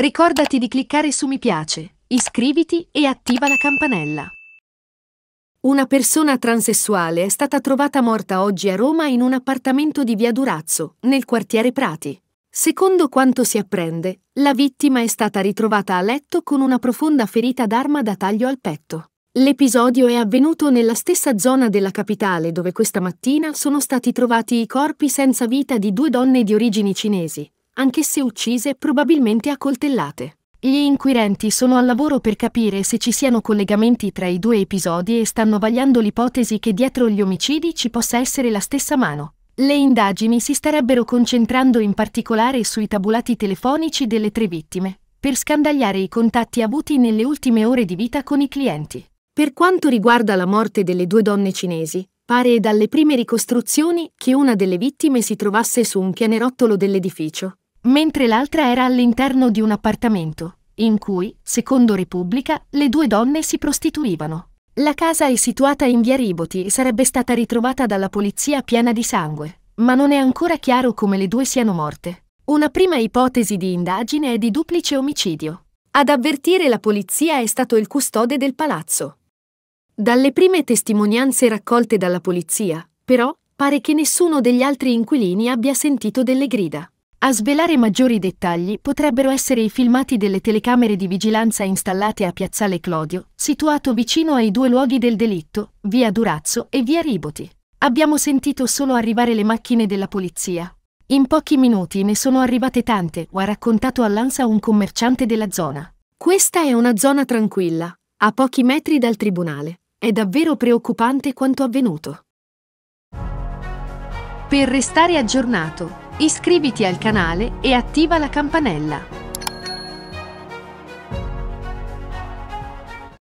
Ricordati di cliccare su mi piace, iscriviti e attiva la campanella. Una persona transessuale è stata trovata morta oggi a Roma in un appartamento di via Durazzo, nel quartiere Prati. Secondo quanto si apprende, la vittima è stata ritrovata a letto con una profonda ferita d'arma da taglio al petto. L'episodio è avvenuto nella stessa zona della capitale dove questa mattina sono stati trovati i corpi senza vita di due donne di origini cinesi, anche se uccise probabilmente a coltellate. Gli inquirenti sono al lavoro per capire se ci siano collegamenti tra i due episodi e stanno vagliando l'ipotesi che dietro gli omicidi ci possa essere la stessa mano. Le indagini si starebbero concentrando in particolare sui tabulati telefonici delle tre vittime, per scandagliare i contatti avuti nelle ultime ore di vita con i clienti. Per quanto riguarda la morte delle due donne cinesi, pare dalle prime ricostruzioni che una delle vittime si trovasse su un pianerottolo dell'edificio, mentre l'altra era all'interno di un appartamento, in cui, secondo Repubblica, le due donne si prostituivano. La casa è situata in via Riboti e sarebbe stata ritrovata dalla polizia piena di sangue, ma non è ancora chiaro come le due siano morte. Una prima ipotesi di indagine è di duplice omicidio. Ad avvertire la polizia è stato il custode del palazzo. Dalle prime testimonianze raccolte dalla polizia, però, pare che nessuno degli altri inquilini abbia sentito delle grida. A svelare maggiori dettagli potrebbero essere i filmati delle telecamere di vigilanza installate a Piazzale Clodio, situato vicino ai due luoghi del delitto, via Durazzo e via Riboti. Abbiamo sentito solo arrivare le macchine della polizia. In pochi minuti ne sono arrivate tante, ha raccontato all'Ansa un commerciante della zona. Questa è una zona tranquilla, a pochi metri dal tribunale. È davvero preoccupante quanto avvenuto. Per restare aggiornato, Iscriviti al canale e attiva la campanella.